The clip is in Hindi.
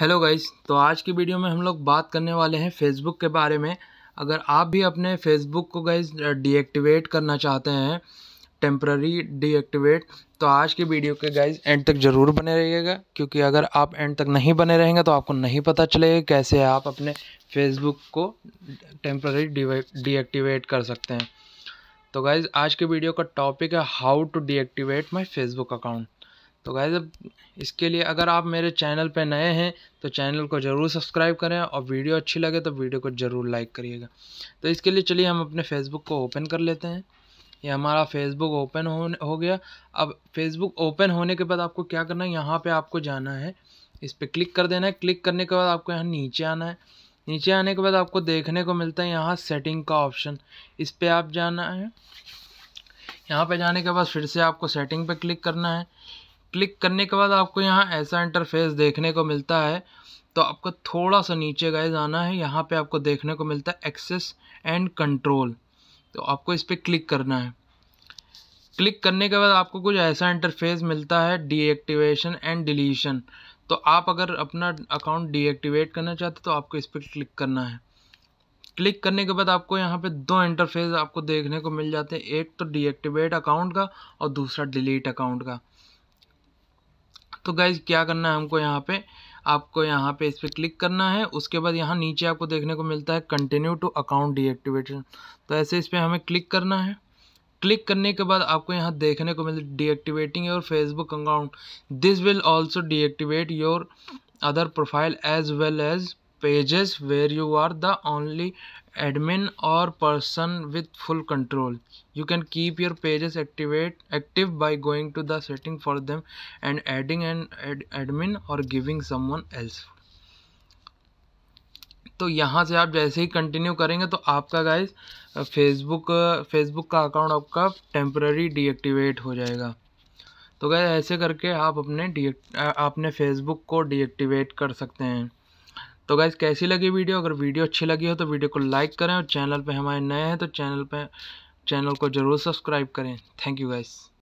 हेलो गाइस तो आज की वीडियो में हम लोग बात करने वाले हैं फेसबुक के बारे में अगर आप भी अपने फेसबुक को गाइस डीएक्टिवेट करना चाहते हैं टेम्प्ररी डीएक्टिवेट तो आज की वीडियो के गाइस एंड तक ज़रूर बने रहिएगा क्योंकि अगर आप एंड तक नहीं बने रहेंगे तो आपको नहीं पता चलेगा कैसे आप अपने फेसबुक को टेम्प्ररी डीएक्टिवेट कर सकते हैं तो गाइज़ आज के वीडियो का टॉपिक है how to deactivate my Facebook account तो गाइज अब इसके लिए अगर आप मेरे चैनल पे नए हैं तो चैनल को ज़रूर सब्सक्राइब करें और वीडियो अच्छी लगे तो वीडियो को ज़रूर लाइक करिएगा तो इसके लिए चलिए हम अपने फेसबुक को ओपन कर लेते हैं ये हमारा फेसबुक ओपन हो हो गया अब फेसबुक ओपन होने के बाद आपको क्या करना है यहाँ पे आपको जाना है इस पर क्लिक कर देना है क्लिक करने के बाद आपको यहाँ नीचे आना है नीचे आने के बाद आपको देखने को मिलता है यहाँ सेटिंग का ऑप्शन इस पर आप जाना है यहाँ पे जाने के बाद फिर से आपको सेटिंग पे क्लिक करना है क्लिक करने के बाद आपको यहाँ ऐसा इंटरफेस देखने को मिलता है तो आपको थोड़ा सा नीचे गए जाना है यहाँ पे आपको देखने को मिलता है एक्सेस एंड कंट्रोल तो आपको इस पर क्लिक करना है क्लिक करने के बाद आपको कुछ ऐसा इंटरफेस मिलता है डीएक्टिवेशन एंड डिलीशन तो आप अगर अपना अकाउंट डीएक्टिवेट करना चाहते तो आपको इस पर क्लिक करना है क्लिक करने के बाद आपको यहाँ पे दो इंटरफेस आपको देखने को मिल जाते हैं एक तो डीएक्टिवेट अकाउंट का और दूसरा डिलीट अकाउंट का तो गाइज क्या करना है हमको यहाँ पे आपको यहाँ पे इस पर क्लिक करना है उसके बाद यहाँ नीचे आपको देखने को मिलता है कंटिन्यू टू अकाउंट डीएक्टिवेशन तो ऐसे इस पर हमें क्लिक करना है क्लिक करने के बाद आपको यहाँ देखने को मिलता है deactivating your Facebook account this will also deactivate your other profile as well as pages where you are the only admin or person with full control you can keep your pages activate active by going to the setting for them and adding an ad, admin or giving someone else तो यहाँ से आप जैसे ही कंटिन्यू करेंगे तो आपका गाइस फेसबुक फेसबुक का अकाउंट आपका टेम्प्ररी डीएक्टिवेट हो जाएगा तो गाइस ऐसे करके आप अपने डी आपने फेसबुक को डीएक्टिवेट कर सकते हैं तो गाइज़ कैसी लगी वीडियो अगर वीडियो अच्छी लगी हो तो वीडियो को लाइक करें और चैनल पे हमारे नए हैं तो चैनल पे चैनल को ज़रूर सब्सक्राइब करें थैंक यू गाइज़